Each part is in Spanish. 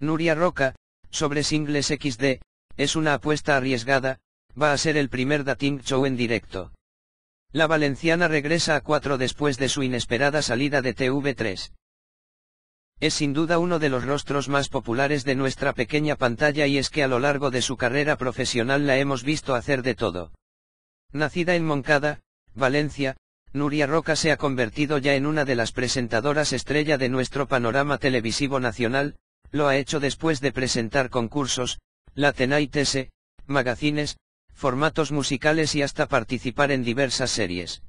Nuria Roca, sobre singles XD, es una apuesta arriesgada, va a ser el primer dating show en directo. La valenciana regresa a cuatro después de su inesperada salida de TV3. Es sin duda uno de los rostros más populares de nuestra pequeña pantalla y es que a lo largo de su carrera profesional la hemos visto hacer de todo. Nacida en Moncada, Valencia, Nuria Roca se ha convertido ya en una de las presentadoras estrella de nuestro panorama televisivo nacional, lo ha hecho después de presentar concursos, la Tenaitese, magazines, formatos musicales y hasta participar en diversas series.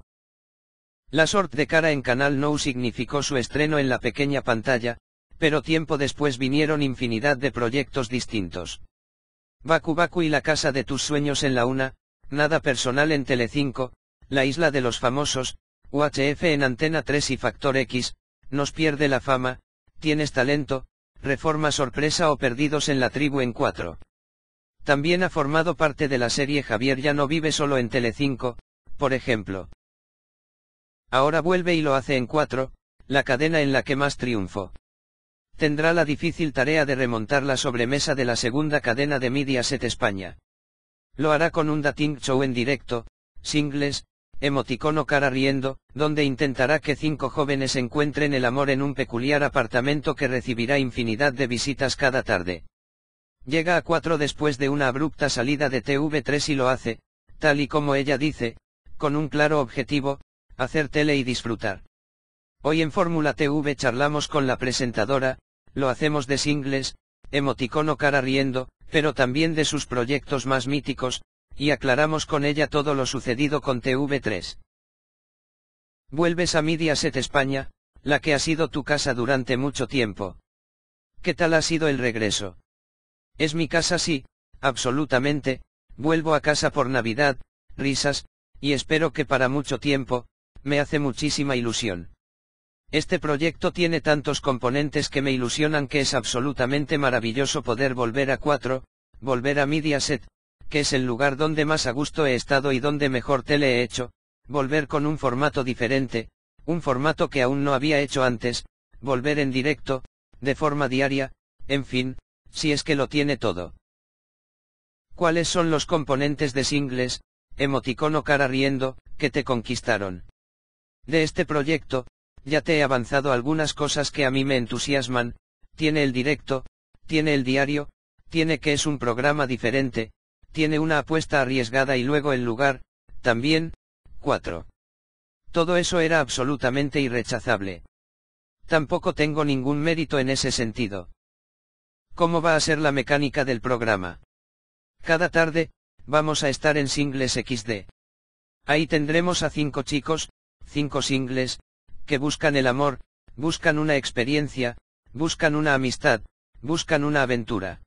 La sort de cara en Canal No significó su estreno en la pequeña pantalla, pero tiempo después vinieron infinidad de proyectos distintos. Baku Baku y la casa de tus sueños en la una, nada personal en Telecinco, la isla de los famosos, UHF en Antena 3 y Factor X, nos pierde la fama, tienes talento, Reforma sorpresa o Perdidos en la tribu en 4. También ha formado parte de la serie Javier ya no vive solo en Telecinco, por ejemplo. Ahora vuelve y lo hace en 4, la cadena en la que más triunfo. Tendrá la difícil tarea de remontar la sobremesa de la segunda cadena de Mediaset España. Lo hará con un dating show en directo, singles, emoticono cara riendo, donde intentará que cinco jóvenes encuentren el amor en un peculiar apartamento que recibirá infinidad de visitas cada tarde. Llega a cuatro después de una abrupta salida de TV3 y lo hace, tal y como ella dice, con un claro objetivo, hacer tele y disfrutar. Hoy en Fórmula TV charlamos con la presentadora, lo hacemos de singles, emoticono cara riendo, pero también de sus proyectos más míticos, y aclaramos con ella todo lo sucedido con TV3. Vuelves a Mediaset España, la que ha sido tu casa durante mucho tiempo. ¿Qué tal ha sido el regreso? Es mi casa sí, absolutamente, vuelvo a casa por Navidad, risas, y espero que para mucho tiempo, me hace muchísima ilusión. Este proyecto tiene tantos componentes que me ilusionan que es absolutamente maravilloso poder volver a 4, volver a Mediaset, que es el lugar donde más a gusto he estado y donde mejor tele he hecho, volver con un formato diferente, un formato que aún no había hecho antes, volver en directo, de forma diaria, en fin, si es que lo tiene todo. ¿Cuáles son los componentes de singles, emoticono cara riendo, que te conquistaron? De este proyecto, ya te he avanzado algunas cosas que a mí me entusiasman, tiene el directo, tiene el diario, tiene que es un programa diferente, tiene una apuesta arriesgada y luego el lugar, también, 4. Todo eso era absolutamente irrechazable. Tampoco tengo ningún mérito en ese sentido. ¿Cómo va a ser la mecánica del programa? Cada tarde, vamos a estar en singles XD. Ahí tendremos a cinco chicos, cinco singles, que buscan el amor, buscan una experiencia, buscan una amistad, buscan una aventura.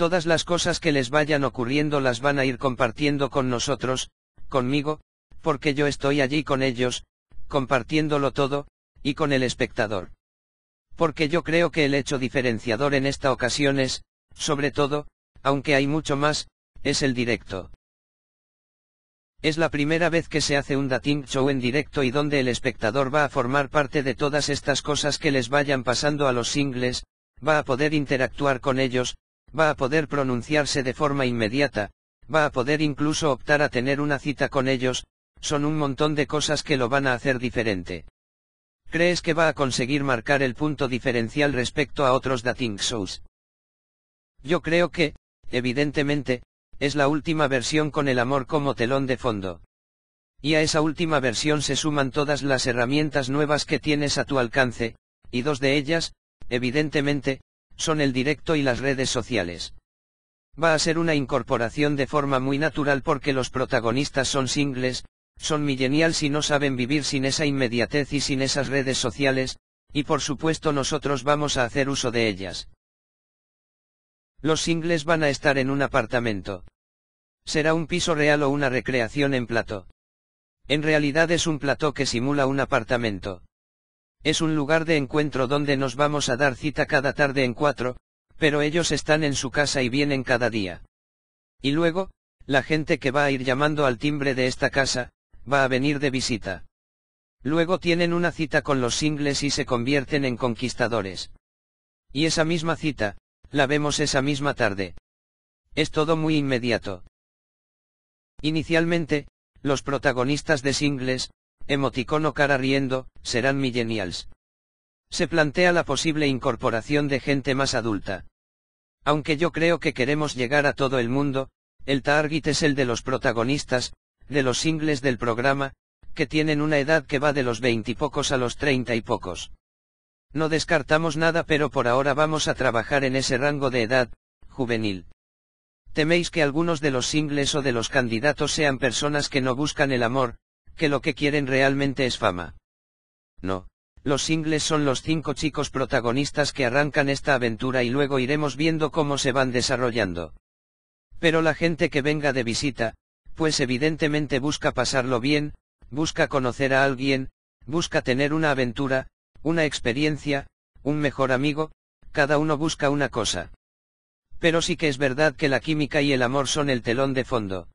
Todas las cosas que les vayan ocurriendo las van a ir compartiendo con nosotros, conmigo, porque yo estoy allí con ellos, compartiéndolo todo, y con el espectador. Porque yo creo que el hecho diferenciador en esta ocasión es, sobre todo, aunque hay mucho más, es el directo. Es la primera vez que se hace un dating show en directo y donde el espectador va a formar parte de todas estas cosas que les vayan pasando a los singles, va a poder interactuar con ellos, va a poder pronunciarse de forma inmediata, va a poder incluso optar a tener una cita con ellos, son un montón de cosas que lo van a hacer diferente. ¿Crees que va a conseguir marcar el punto diferencial respecto a otros dating shows? Yo creo que, evidentemente, es la última versión con el amor como telón de fondo. Y a esa última versión se suman todas las herramientas nuevas que tienes a tu alcance, y dos de ellas, evidentemente, son el directo y las redes sociales. Va a ser una incorporación de forma muy natural porque los protagonistas son singles, son millennials y no saben vivir sin esa inmediatez y sin esas redes sociales, y por supuesto nosotros vamos a hacer uso de ellas. Los singles van a estar en un apartamento. Será un piso real o una recreación en plato. En realidad es un plato que simula un apartamento. Es un lugar de encuentro donde nos vamos a dar cita cada tarde en cuatro, pero ellos están en su casa y vienen cada día. Y luego, la gente que va a ir llamando al timbre de esta casa, va a venir de visita. Luego tienen una cita con los singles y se convierten en conquistadores. Y esa misma cita, la vemos esa misma tarde. Es todo muy inmediato. Inicialmente, los protagonistas de singles, Emoticono cara riendo, serán millennials. Se plantea la posible incorporación de gente más adulta. Aunque yo creo que queremos llegar a todo el mundo, el target es el de los protagonistas, de los singles del programa, que tienen una edad que va de los veintipocos a los treinta y pocos. No descartamos nada pero por ahora vamos a trabajar en ese rango de edad, juvenil. ¿Teméis que algunos de los singles o de los candidatos sean personas que no buscan el amor, que lo que quieren realmente es fama. No, los singles son los cinco chicos protagonistas que arrancan esta aventura y luego iremos viendo cómo se van desarrollando. Pero la gente que venga de visita, pues evidentemente busca pasarlo bien, busca conocer a alguien, busca tener una aventura, una experiencia, un mejor amigo, cada uno busca una cosa. Pero sí que es verdad que la química y el amor son el telón de fondo.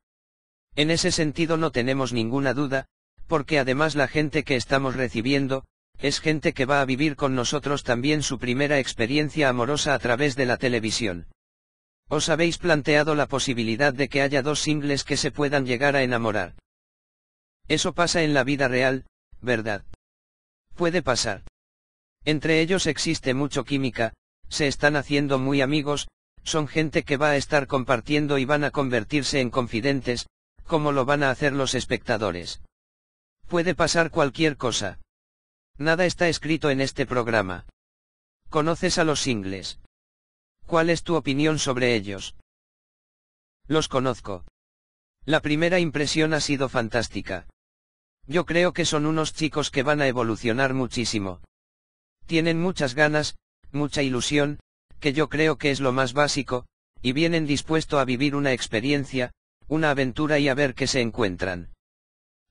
En ese sentido no tenemos ninguna duda, porque además la gente que estamos recibiendo, es gente que va a vivir con nosotros también su primera experiencia amorosa a través de la televisión. Os habéis planteado la posibilidad de que haya dos singles que se puedan llegar a enamorar. Eso pasa en la vida real, ¿verdad? Puede pasar. Entre ellos existe mucho química, se están haciendo muy amigos, son gente que va a estar compartiendo y van a convertirse en confidentes, como lo van a hacer los espectadores. Puede pasar cualquier cosa. Nada está escrito en este programa. ¿Conoces a los singles? ¿Cuál es tu opinión sobre ellos? Los conozco. La primera impresión ha sido fantástica. Yo creo que son unos chicos que van a evolucionar muchísimo. Tienen muchas ganas, mucha ilusión, que yo creo que es lo más básico, y vienen dispuestos a vivir una experiencia, una aventura y a ver qué se encuentran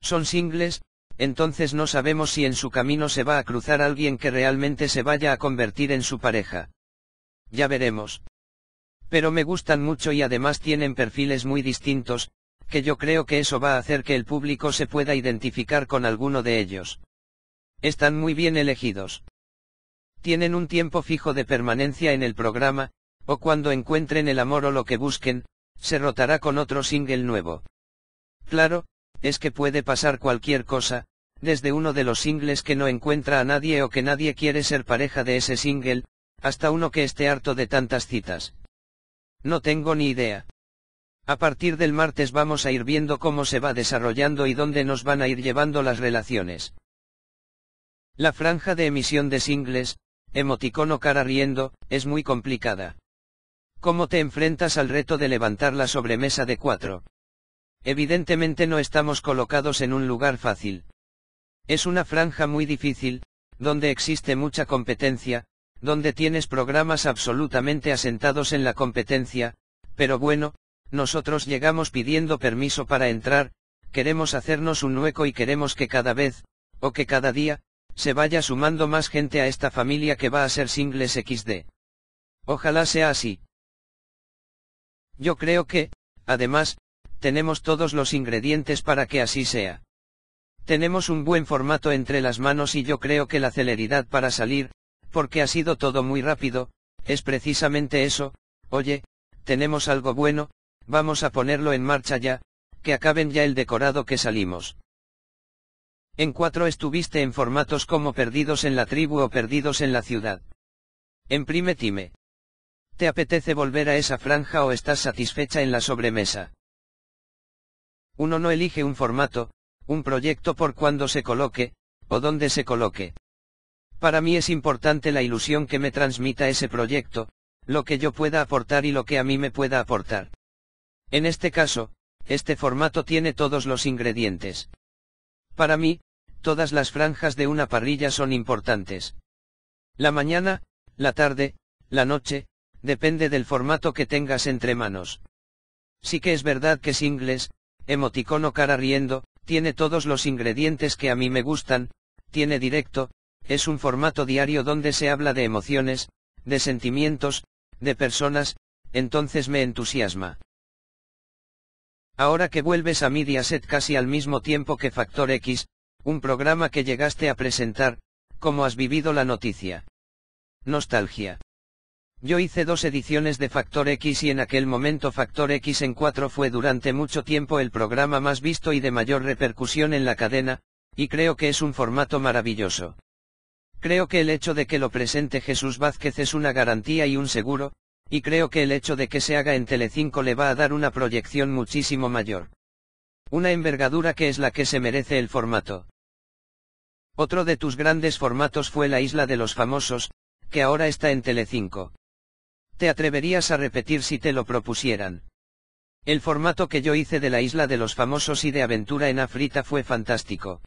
son singles, entonces no sabemos si en su camino se va a cruzar alguien que realmente se vaya a convertir en su pareja. Ya veremos. Pero me gustan mucho y además tienen perfiles muy distintos, que yo creo que eso va a hacer que el público se pueda identificar con alguno de ellos. Están muy bien elegidos. Tienen un tiempo fijo de permanencia en el programa, o cuando encuentren el amor o lo que busquen, se rotará con otro single nuevo. Claro, es que puede pasar cualquier cosa, desde uno de los singles que no encuentra a nadie o que nadie quiere ser pareja de ese single, hasta uno que esté harto de tantas citas. No tengo ni idea. A partir del martes vamos a ir viendo cómo se va desarrollando y dónde nos van a ir llevando las relaciones. La franja de emisión de singles, emoticono cara riendo, es muy complicada. ¿Cómo te enfrentas al reto de levantar la sobremesa de cuatro? Evidentemente no estamos colocados en un lugar fácil. Es una franja muy difícil, donde existe mucha competencia, donde tienes programas absolutamente asentados en la competencia, pero bueno, nosotros llegamos pidiendo permiso para entrar, queremos hacernos un hueco y queremos que cada vez, o que cada día, se vaya sumando más gente a esta familia que va a ser singles XD. Ojalá sea así. Yo creo que, además, tenemos todos los ingredientes para que así sea. Tenemos un buen formato entre las manos y yo creo que la celeridad para salir, porque ha sido todo muy rápido, es precisamente eso, oye, tenemos algo bueno, vamos a ponerlo en marcha ya, que acaben ya el decorado que salimos. En cuatro estuviste en formatos como Perdidos en la tribu o Perdidos en la ciudad. En time. ¿Te apetece volver a esa franja o estás satisfecha en la sobremesa? Uno no elige un formato, un proyecto por cuándo se coloque, o dónde se coloque. Para mí es importante la ilusión que me transmita ese proyecto, lo que yo pueda aportar y lo que a mí me pueda aportar. En este caso, este formato tiene todos los ingredientes. Para mí, todas las franjas de una parrilla son importantes. La mañana, la tarde, la noche, depende del formato que tengas entre manos. Sí que es verdad que singles, emoticono cara riendo, tiene todos los ingredientes que a mí me gustan, tiene directo, es un formato diario donde se habla de emociones, de sentimientos, de personas, entonces me entusiasma. Ahora que vuelves a Mediaset casi al mismo tiempo que Factor X, un programa que llegaste a presentar, ¿cómo has vivido la noticia? Nostalgia. Yo hice dos ediciones de Factor X y en aquel momento Factor X en 4 fue durante mucho tiempo el programa más visto y de mayor repercusión en la cadena, y creo que es un formato maravilloso. Creo que el hecho de que lo presente Jesús Vázquez es una garantía y un seguro, y creo que el hecho de que se haga en Telecinco le va a dar una proyección muchísimo mayor. Una envergadura que es la que se merece el formato. Otro de tus grandes formatos fue La Isla de los Famosos, que ahora está en Telecinco te atreverías a repetir si te lo propusieran. El formato que yo hice de la isla de los famosos y de aventura en Afrita fue fantástico.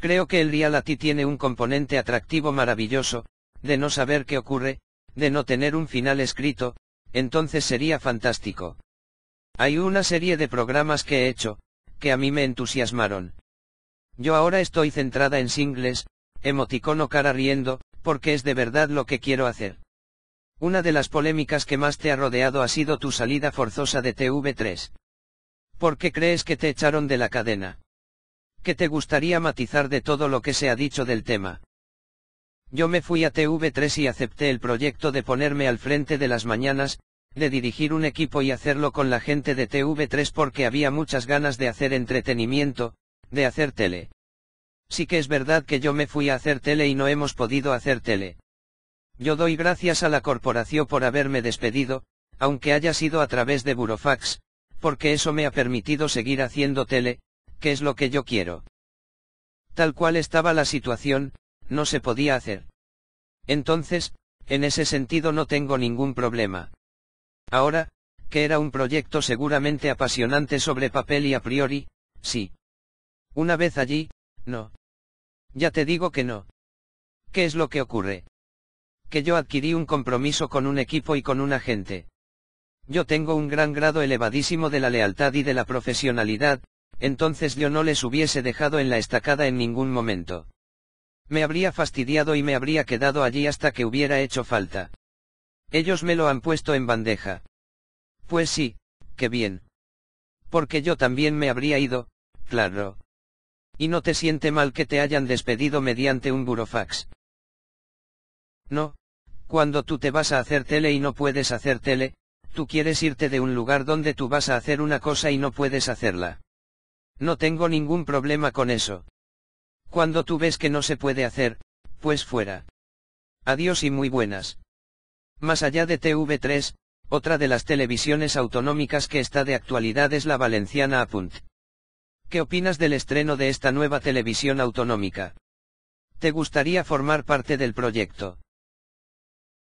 Creo que el reality tiene un componente atractivo maravilloso, de no saber qué ocurre, de no tener un final escrito, entonces sería fantástico. Hay una serie de programas que he hecho, que a mí me entusiasmaron. Yo ahora estoy centrada en singles, emoticono cara riendo, porque es de verdad lo que quiero hacer. Una de las polémicas que más te ha rodeado ha sido tu salida forzosa de TV3. ¿Por qué crees que te echaron de la cadena? ¿Qué te gustaría matizar de todo lo que se ha dicho del tema? Yo me fui a TV3 y acepté el proyecto de ponerme al frente de las mañanas, de dirigir un equipo y hacerlo con la gente de TV3 porque había muchas ganas de hacer entretenimiento, de hacer tele. Sí que es verdad que yo me fui a hacer tele y no hemos podido hacer tele. Yo doy gracias a la corporación por haberme despedido, aunque haya sido a través de Burofax, porque eso me ha permitido seguir haciendo tele, que es lo que yo quiero. Tal cual estaba la situación, no se podía hacer. Entonces, en ese sentido no tengo ningún problema. Ahora, que era un proyecto seguramente apasionante sobre papel y a priori, sí. Una vez allí, no. Ya te digo que no. ¿Qué es lo que ocurre? que yo adquirí un compromiso con un equipo y con un agente. Yo tengo un gran grado elevadísimo de la lealtad y de la profesionalidad, entonces yo no les hubiese dejado en la estacada en ningún momento. Me habría fastidiado y me habría quedado allí hasta que hubiera hecho falta. Ellos me lo han puesto en bandeja. Pues sí, qué bien. Porque yo también me habría ido, claro. Y no te siente mal que te hayan despedido mediante un burofax. No, cuando tú te vas a hacer tele y no puedes hacer tele, tú quieres irte de un lugar donde tú vas a hacer una cosa y no puedes hacerla. No tengo ningún problema con eso. Cuando tú ves que no se puede hacer, pues fuera. Adiós y muy buenas. Más allá de TV3, otra de las televisiones autonómicas que está de actualidad es la valenciana Apunt. ¿Qué opinas del estreno de esta nueva televisión autonómica? ¿Te gustaría formar parte del proyecto?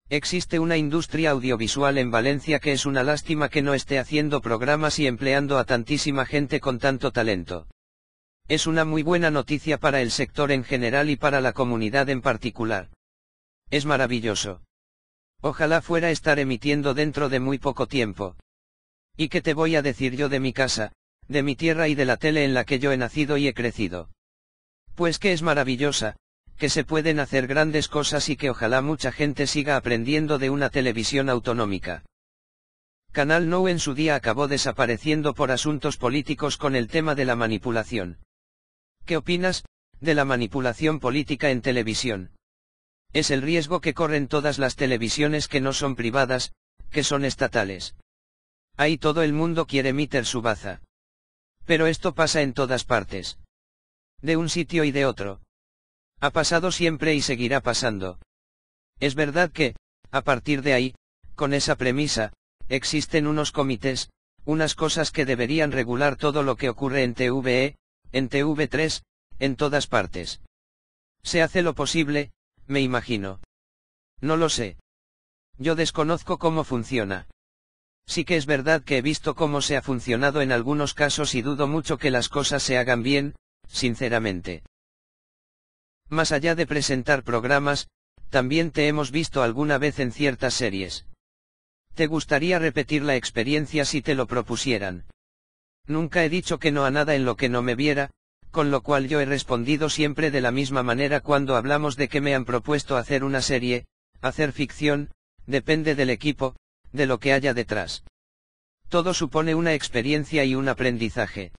Existe una industria audiovisual en Valencia que es una lástima que no esté haciendo programas y empleando a tantísima gente con tanto talento. Es una muy buena noticia para el sector en general y para la comunidad en particular. Es maravilloso. Ojalá fuera estar emitiendo dentro de muy poco tiempo. ¿Y qué te voy a decir yo de mi casa, de mi tierra y de la tele en la que yo he nacido y he crecido? Pues que es maravillosa, que se pueden hacer grandes cosas y que ojalá mucha gente siga aprendiendo de una televisión autonómica. Canal Now en su día acabó desapareciendo por asuntos políticos con el tema de la manipulación. ¿Qué opinas, de la manipulación política en televisión? Es el riesgo que corren todas las televisiones que no son privadas, que son estatales. Ahí todo el mundo quiere meter su baza. Pero esto pasa en todas partes. De un sitio y de otro. Ha pasado siempre y seguirá pasando. Es verdad que, a partir de ahí, con esa premisa, existen unos comités, unas cosas que deberían regular todo lo que ocurre en TVE, en TV3, en todas partes. Se hace lo posible, me imagino. No lo sé. Yo desconozco cómo funciona. Sí que es verdad que he visto cómo se ha funcionado en algunos casos y dudo mucho que las cosas se hagan bien, sinceramente. Más allá de presentar programas, también te hemos visto alguna vez en ciertas series. Te gustaría repetir la experiencia si te lo propusieran. Nunca he dicho que no a nada en lo que no me viera, con lo cual yo he respondido siempre de la misma manera cuando hablamos de que me han propuesto hacer una serie, hacer ficción, depende del equipo, de lo que haya detrás. Todo supone una experiencia y un aprendizaje.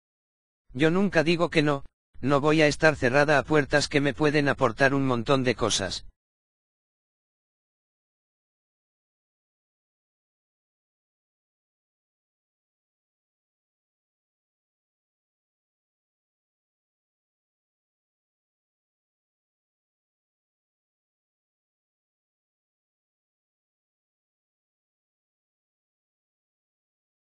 Yo nunca digo que no, no voy a estar cerrada a puertas que me pueden aportar un montón de cosas.